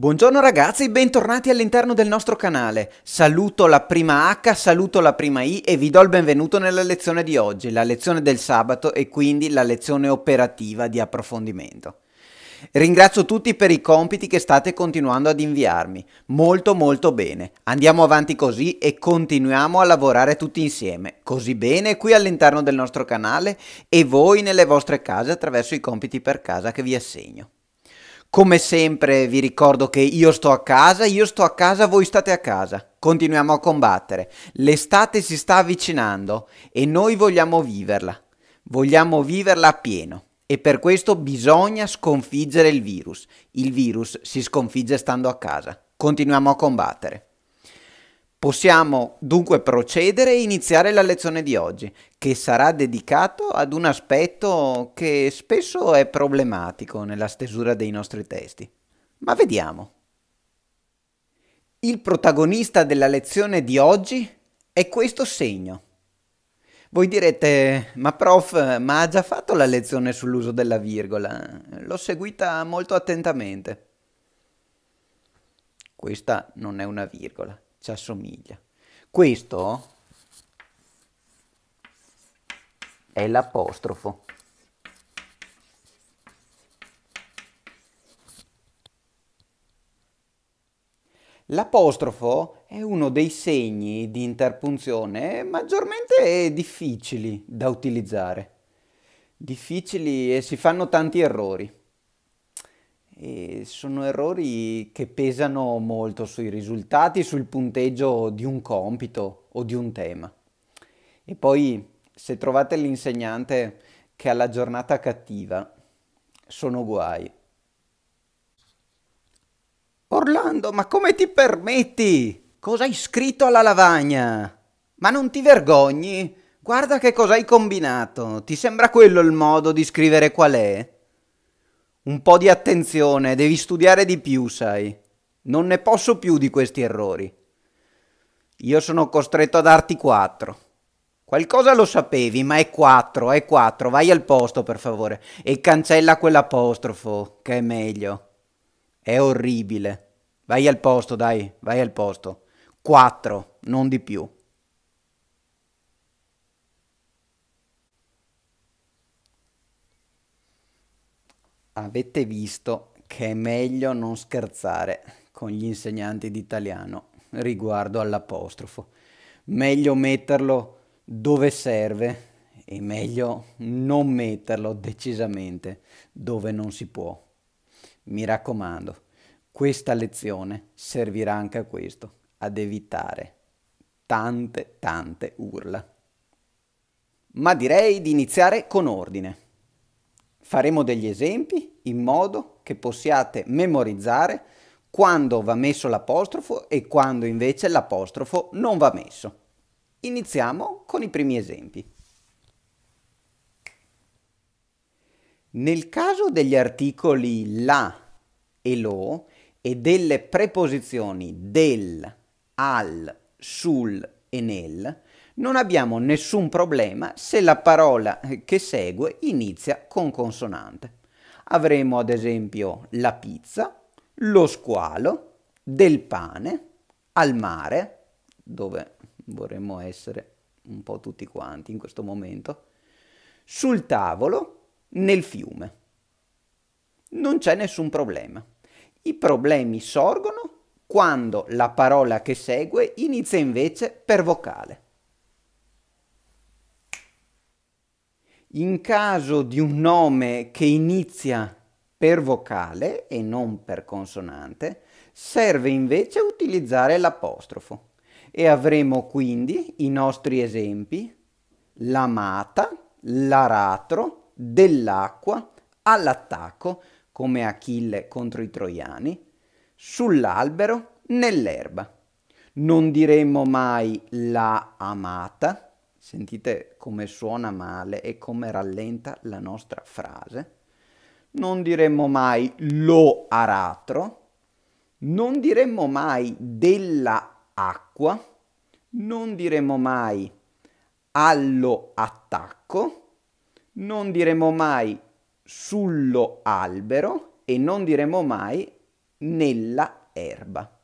Buongiorno ragazzi, bentornati all'interno del nostro canale. Saluto la prima H, saluto la prima I e vi do il benvenuto nella lezione di oggi, la lezione del sabato e quindi la lezione operativa di approfondimento. Ringrazio tutti per i compiti che state continuando ad inviarmi. Molto molto bene. Andiamo avanti così e continuiamo a lavorare tutti insieme, così bene qui all'interno del nostro canale e voi nelle vostre case attraverso i compiti per casa che vi assegno. Come sempre vi ricordo che io sto a casa, io sto a casa, voi state a casa. Continuiamo a combattere. L'estate si sta avvicinando e noi vogliamo viverla. Vogliamo viverla a pieno e per questo bisogna sconfiggere il virus. Il virus si sconfigge stando a casa. Continuiamo a combattere. Possiamo dunque procedere e iniziare la lezione di oggi, che sarà dedicato ad un aspetto che spesso è problematico nella stesura dei nostri testi. Ma vediamo. Il protagonista della lezione di oggi è questo segno. Voi direte, ma prof, ma ha già fatto la lezione sull'uso della virgola? L'ho seguita molto attentamente. Questa non è una virgola ci assomiglia. Questo è l'apostrofo. L'apostrofo è uno dei segni di interpunzione maggiormente difficili da utilizzare. Difficili e si fanno tanti errori. E sono errori che pesano molto sui risultati, sul punteggio di un compito o di un tema. E poi se trovate l'insegnante che ha la giornata cattiva, sono guai. Orlando, ma come ti permetti? Cosa hai scritto alla lavagna? Ma non ti vergogni? Guarda che cosa hai combinato. Ti sembra quello il modo di scrivere qual è? Un po' di attenzione, devi studiare di più, sai. Non ne posso più di questi errori. Io sono costretto a darti quattro. Qualcosa lo sapevi, ma è quattro, è quattro. Vai al posto, per favore, e cancella quell'apostrofo, che è meglio. È orribile. Vai al posto, dai, vai al posto. Quattro, non di più. avete visto che è meglio non scherzare con gli insegnanti di italiano riguardo all'apostrofo. Meglio metterlo dove serve e meglio non metterlo decisamente dove non si può. Mi raccomando, questa lezione servirà anche a questo, ad evitare tante tante urla. Ma direi di iniziare con ordine faremo degli esempi in modo che possiate memorizzare quando va messo l'apostrofo e quando invece l'apostrofo non va messo. Iniziamo con i primi esempi. Nel caso degli articoli la e lo e delle preposizioni del, al, sul e nel, non abbiamo nessun problema se la parola che segue inizia con consonante. Avremo ad esempio la pizza, lo squalo, del pane, al mare, dove vorremmo essere un po' tutti quanti in questo momento, sul tavolo, nel fiume. Non c'è nessun problema. I problemi sorgono quando la parola che segue inizia invece per vocale. In caso di un nome che inizia per vocale e non per consonante, serve invece utilizzare l'apostrofo e avremo quindi i nostri esempi l'amata, l'aratro, dell'acqua, all'attacco, come Achille contro i troiani, sull'albero, nell'erba. Non diremmo mai la amata, Sentite come suona male e come rallenta la nostra frase. Non diremmo mai lo aratro, non diremmo mai della acqua, non diremmo mai allo attacco, non diremmo mai sullo albero e non diremmo mai nella erba.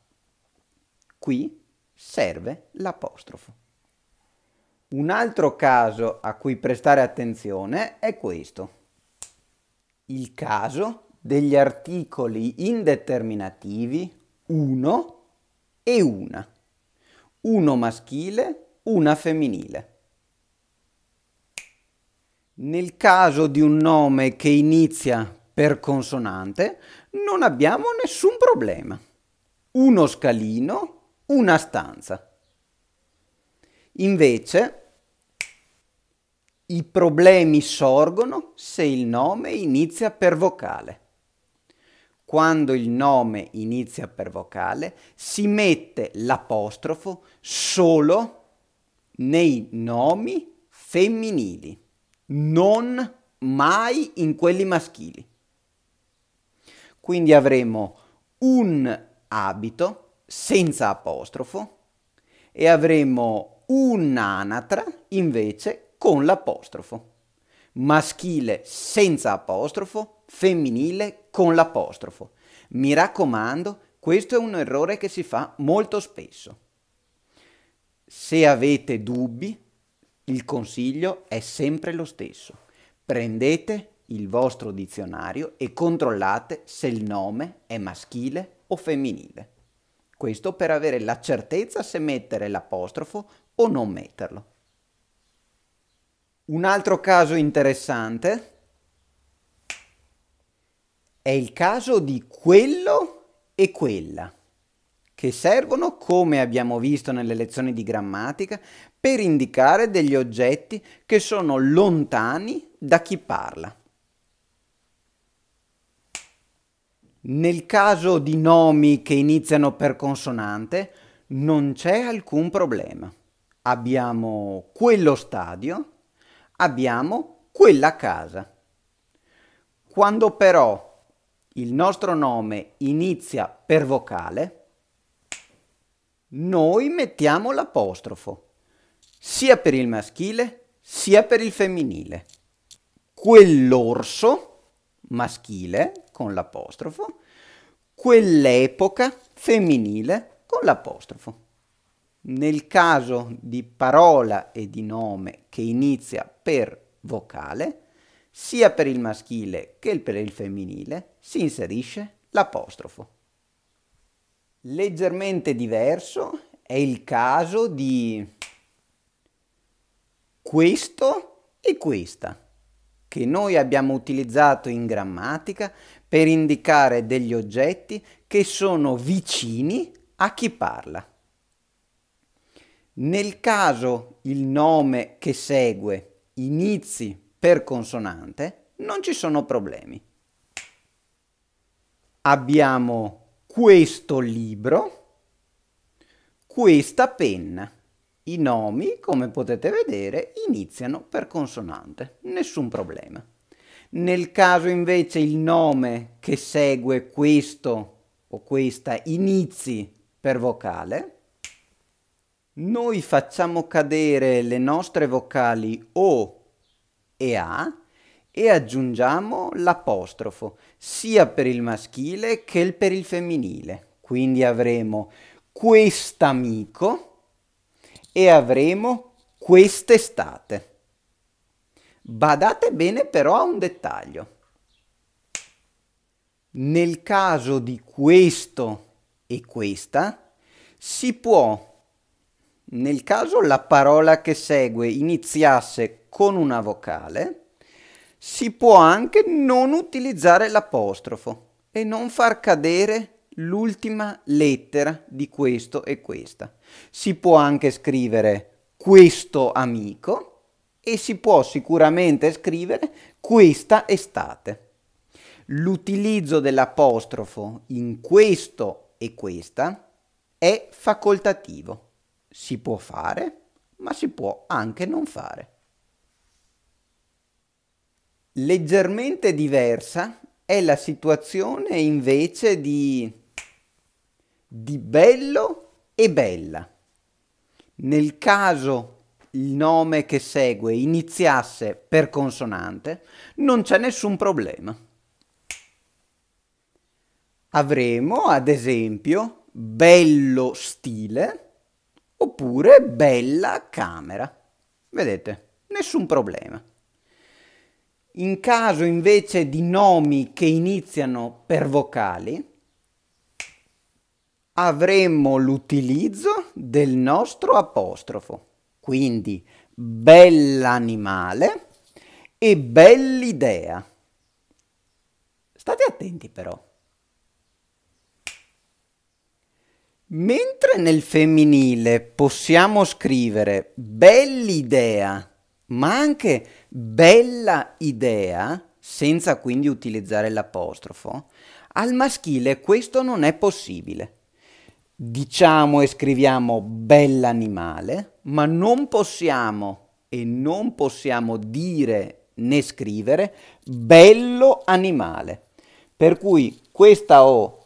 Qui serve l'apostrofo. Un altro caso a cui prestare attenzione è questo. Il caso degli articoli indeterminativi 1 e 1. Uno maschile, una femminile. Nel caso di un nome che inizia per consonante non abbiamo nessun problema. Uno scalino, una stanza. Invece i problemi sorgono se il nome inizia per vocale. Quando il nome inizia per vocale si mette l'apostrofo solo nei nomi femminili, non mai in quelli maschili. Quindi avremo un abito senza apostrofo e avremo un'anatra invece con l'apostrofo. Maschile senza apostrofo, femminile con l'apostrofo. Mi raccomando, questo è un errore che si fa molto spesso. Se avete dubbi, il consiglio è sempre lo stesso. Prendete il vostro dizionario e controllate se il nome è maschile o femminile. Questo per avere la certezza se mettere l'apostrofo o non metterlo. Un altro caso interessante è il caso di quello e quella, che servono, come abbiamo visto nelle lezioni di grammatica, per indicare degli oggetti che sono lontani da chi parla. Nel caso di nomi che iniziano per consonante non c'è alcun problema. Abbiamo quello stadio abbiamo quella casa. Quando però il nostro nome inizia per vocale, noi mettiamo l'apostrofo, sia per il maschile sia per il femminile. Quell'orso maschile con l'apostrofo, quell'epoca femminile con l'apostrofo. Nel caso di parola e di nome che inizia per vocale, sia per il maschile che per il femminile, si inserisce l'apostrofo. Leggermente diverso è il caso di questo e questa, che noi abbiamo utilizzato in grammatica per indicare degli oggetti che sono vicini a chi parla. Nel caso il nome che segue inizi per consonante, non ci sono problemi. Abbiamo questo libro, questa penna. I nomi, come potete vedere, iniziano per consonante, nessun problema. Nel caso invece il nome che segue questo o questa inizi per vocale, noi facciamo cadere le nostre vocali O e A e aggiungiamo l'apostrofo sia per il maschile che per il femminile. Quindi avremo quest'amico e avremo quest'estate. Badate bene però a un dettaglio. Nel caso di questo e questa si può nel caso la parola che segue iniziasse con una vocale, si può anche non utilizzare l'apostrofo e non far cadere l'ultima lettera di questo e questa. Si può anche scrivere questo amico e si può sicuramente scrivere questa estate. L'utilizzo dell'apostrofo in questo e questa è facoltativo si può fare, ma si può anche non fare. Leggermente diversa è la situazione invece di, di bello e bella. Nel caso il nome che segue iniziasse per consonante, non c'è nessun problema. Avremo, ad esempio, bello stile oppure bella camera. Vedete, nessun problema. In caso invece di nomi che iniziano per vocali, avremo l'utilizzo del nostro apostrofo. Quindi bell'animale e bell'idea. State attenti però, Mentre nel femminile possiamo scrivere bell'idea, ma anche bella idea, senza quindi utilizzare l'apostrofo, al maschile questo non è possibile. Diciamo e scriviamo bell'animale, ma non possiamo e non possiamo dire né scrivere bello animale. Per cui questa O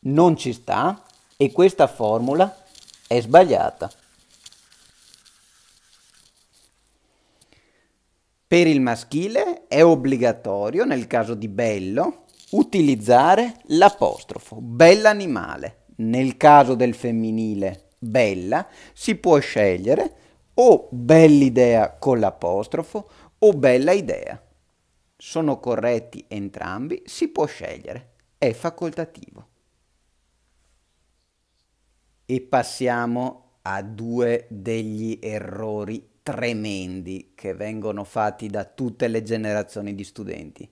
non ci sta, e questa formula è sbagliata. Per il maschile è obbligatorio, nel caso di bello, utilizzare l'apostrofo, bell'animale. Nel caso del femminile, bella, si può scegliere o bell'idea con l'apostrofo o bella idea. Sono corretti entrambi, si può scegliere, è facoltativo e passiamo a due degli errori tremendi che vengono fatti da tutte le generazioni di studenti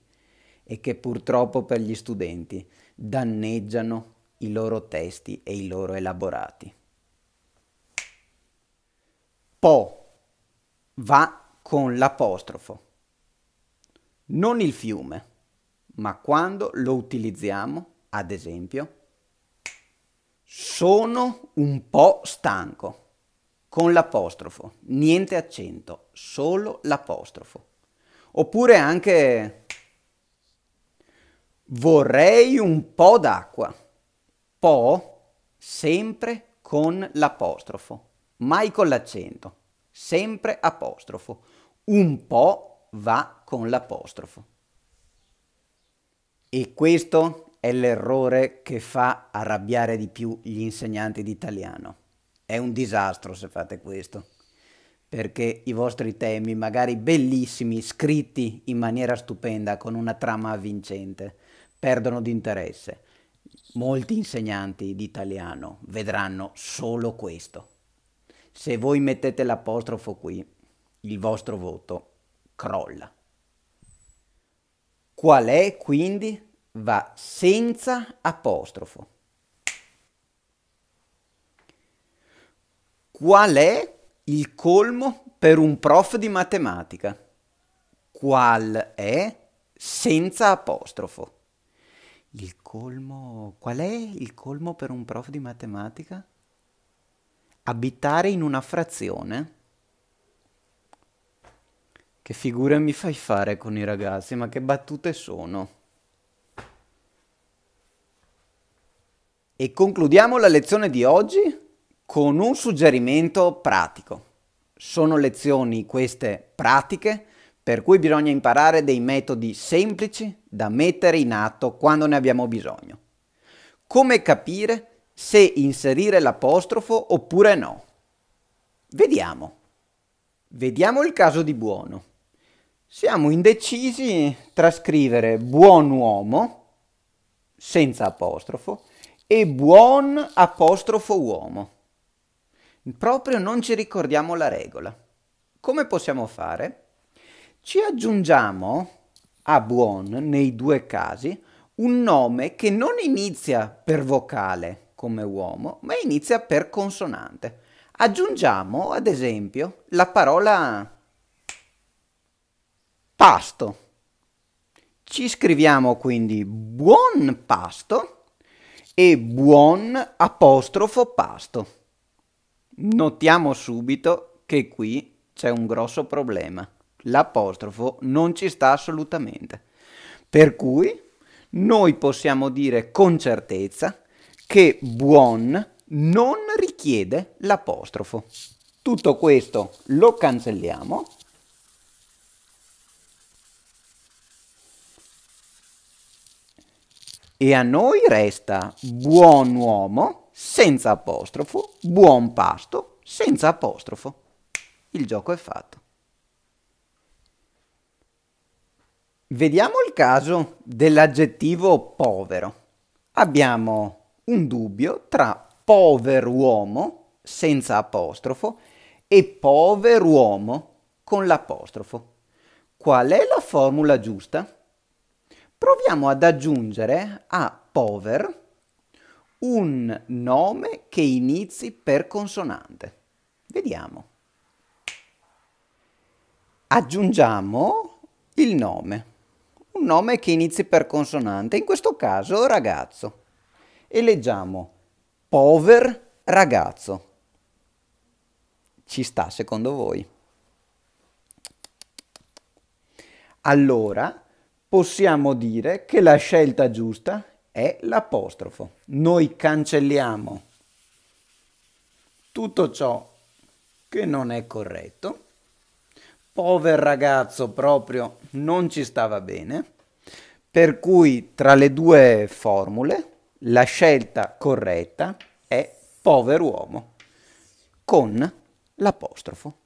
e che purtroppo per gli studenti danneggiano i loro testi e i loro elaborati. Po va con l'apostrofo, non il fiume, ma quando lo utilizziamo, ad esempio, sono un po' stanco. Con l'apostrofo, niente accento, solo l'apostrofo. Oppure anche vorrei un po' d'acqua. Po sempre con l'apostrofo, mai con l'accento, sempre apostrofo. Un po' va con l'apostrofo. E questo è l'errore che fa arrabbiare di più gli insegnanti di italiano. È un disastro se fate questo, perché i vostri temi, magari bellissimi, scritti in maniera stupenda, con una trama avvincente, perdono di interesse. Molti insegnanti di italiano vedranno solo questo. Se voi mettete l'apostrofo qui, il vostro voto crolla. Qual è quindi va senza apostrofo. Qual è il colmo per un prof di matematica? Qual è senza apostrofo? Il colmo... Qual è il colmo per un prof di matematica? Abitare in una frazione? Che figure mi fai fare con i ragazzi, ma che battute sono? E concludiamo la lezione di oggi con un suggerimento pratico. Sono lezioni queste pratiche, per cui bisogna imparare dei metodi semplici da mettere in atto quando ne abbiamo bisogno. Come capire se inserire l'apostrofo oppure no? Vediamo. Vediamo il caso di buono. Siamo indecisi tra scrivere buon uomo senza apostrofo e buon apostrofo uomo. Proprio non ci ricordiamo la regola. Come possiamo fare? Ci aggiungiamo a buon nei due casi un nome che non inizia per vocale come uomo, ma inizia per consonante. Aggiungiamo, ad esempio, la parola pasto. Ci scriviamo quindi buon pasto e buon apostrofo pasto. Notiamo subito che qui c'è un grosso problema. L'apostrofo non ci sta assolutamente. Per cui noi possiamo dire con certezza che buon non richiede l'apostrofo. Tutto questo lo cancelliamo E a noi resta buon uomo senza apostrofo, buon pasto senza apostrofo. Il gioco è fatto. Vediamo il caso dell'aggettivo povero. Abbiamo un dubbio tra pover'uomo senza apostrofo e pover'uomo con l'apostrofo. Qual è la formula giusta? proviamo ad aggiungere a Pover un nome che inizi per consonante. Vediamo. Aggiungiamo il nome, un nome che inizi per consonante, in questo caso ragazzo, e leggiamo pover ragazzo. Ci sta secondo voi? Allora, possiamo dire che la scelta giusta è l'apostrofo. Noi cancelliamo tutto ciò che non è corretto. Pover ragazzo proprio non ci stava bene, per cui tra le due formule la scelta corretta è pover uomo con l'apostrofo.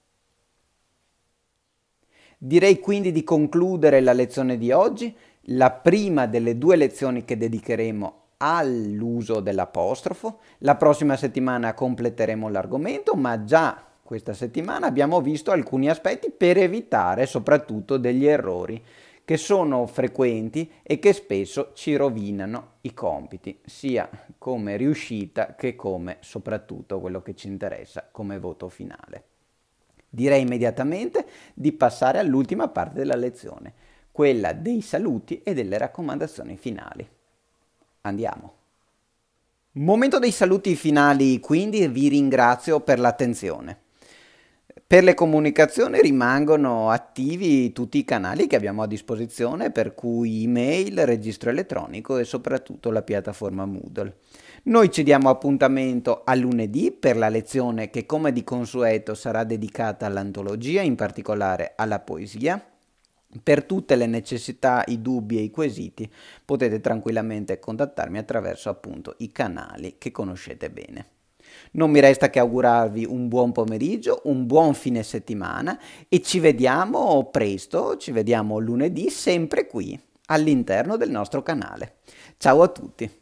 Direi quindi di concludere la lezione di oggi, la prima delle due lezioni che dedicheremo all'uso dell'apostrofo. La prossima settimana completeremo l'argomento, ma già questa settimana abbiamo visto alcuni aspetti per evitare soprattutto degli errori che sono frequenti e che spesso ci rovinano i compiti, sia come riuscita che come soprattutto quello che ci interessa come voto finale direi immediatamente di passare all'ultima parte della lezione, quella dei saluti e delle raccomandazioni finali. Andiamo. Momento dei saluti finali, quindi vi ringrazio per l'attenzione. Per le comunicazioni rimangono attivi tutti i canali che abbiamo a disposizione, per cui email, registro elettronico e soprattutto la piattaforma Moodle. Noi ci diamo appuntamento a lunedì per la lezione che come di consueto sarà dedicata all'antologia, in particolare alla poesia. Per tutte le necessità, i dubbi e i quesiti potete tranquillamente contattarmi attraverso appunto i canali che conoscete bene. Non mi resta che augurarvi un buon pomeriggio, un buon fine settimana e ci vediamo presto, ci vediamo lunedì sempre qui all'interno del nostro canale. Ciao a tutti!